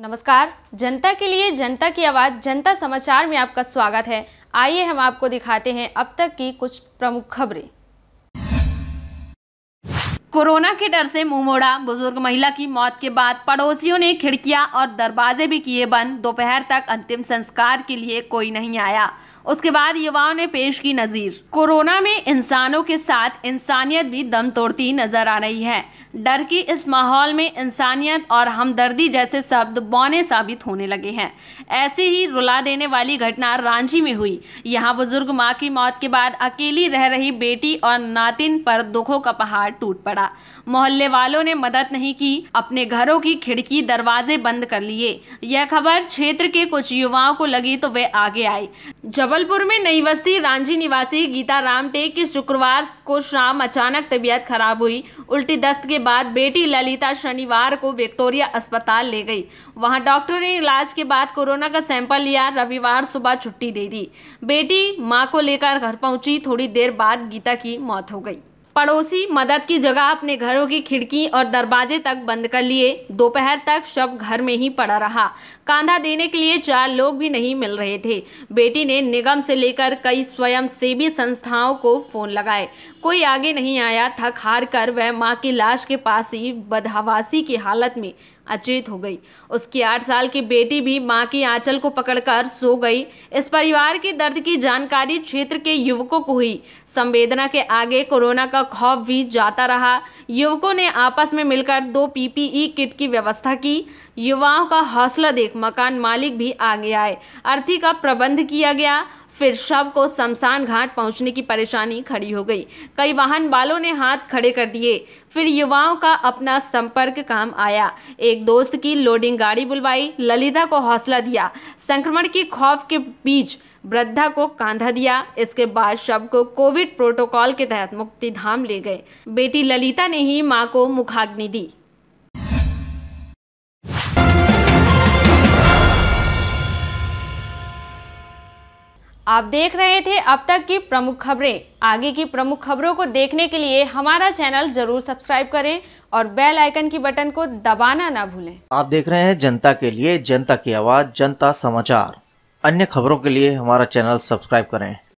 नमस्कार जनता के लिए जनता की आवाज़ जनता समाचार में आपका स्वागत है आइए हम आपको दिखाते हैं अब तक की कुछ प्रमुख खबरें कोरोना के डर से मुंह मोड़ा बुजुर्ग महिला की मौत के बाद पड़ोसियों ने खिड़कियां और दरवाजे भी किए बंद दोपहर तक अंतिम संस्कार के लिए कोई नहीं आया उसके बाद युवाओं ने पेश की नज़ीर कोरोना में इंसानों के साथ इंसानियत भी दम तोड़ती नजर आ रही है डर की इस माहौल में इंसानियत और हमदर्दी जैसे शब्द बौने साबित होने लगे हैं ऐसे ही रुला देने वाली घटना रांची में हुई यहाँ बुजुर्ग माँ की मौत के बाद अकेली रह रही बेटी और नातिन पर दुखों का पहाड़ टूट पड़ा मोहल्ले वालों ने मदद नहीं की अपने घरों की खिड़की दरवाजे बंद कर लिए यह खबर क्षेत्र के कुछ युवाओं को लगी तो वे आगे आए जबलपुर में नई बस्ती रांझी निवासी गीता टेक की शुक्रवार को शाम अचानक तबीयत खराब हुई उल्टी दस्त के बाद बेटी ललिता शनिवार को विक्टोरिया अस्पताल ले गई वहां डॉक्टर ने इलाज के बाद कोरोना का सैंपल लिया रविवार सुबह छुट्टी दे दी बेटी मां को लेकर घर पहुंची थोड़ी देर बाद गीता की मौत हो गई पड़ोसी मदद की जगह अपने घरों की खिड़की और दरवाजे तक बंद कर लिए दोपहर तक शव घर में ही पड़ा रहा कांधा देने के लिए चार लोग भी नहीं मिल रहे थे बेटी ने निगम से लेकर कई स्वयंसेवी संस्थाओं को फोन लगाए कोई आगे नहीं आया थक हार कर वह माँ की लाश के पास ही बदहवासी की हालत में अचेत हो गई उसकी आठ साल की बेटी भी मां की आंचल को पकड़कर सो गई इस परिवार के दर्द की जानकारी क्षेत्र के युवकों को हुई संवेदना के आगे कोरोना का खौफ भी जाता रहा युवकों ने आपस में मिलकर दो पीपीई किट की व्यवस्था की युवाओं का हौसला देख मकान मालिक भी आगे आए अर्थी का प्रबंध किया गया फिर शव को शमशान घाट पहुंचने की परेशानी खड़ी हो गई कई वाहन वालों ने हाथ खड़े कर दिए फिर युवाओं का अपना संपर्क काम आया एक दोस्त की लोडिंग गाड़ी बुलवाई ललिता को हौसला दिया संक्रमण के खौफ के बीच वृद्धा को कांधा दिया इसके बाद शव को कोविड प्रोटोकॉल के तहत मुक्ति धाम ले गए बेटी ललिता ने ही मां को मुखाग्नि दी आप देख रहे थे अब तक की प्रमुख खबरें आगे की प्रमुख खबरों को देखने के लिए हमारा चैनल जरूर सब्सक्राइब करें और बेल आइकन की बटन को दबाना ना भूलें आप देख रहे हैं जनता के लिए जनता की आवाज़ जनता समाचार अन्य खबरों के लिए हमारा चैनल सब्सक्राइब करें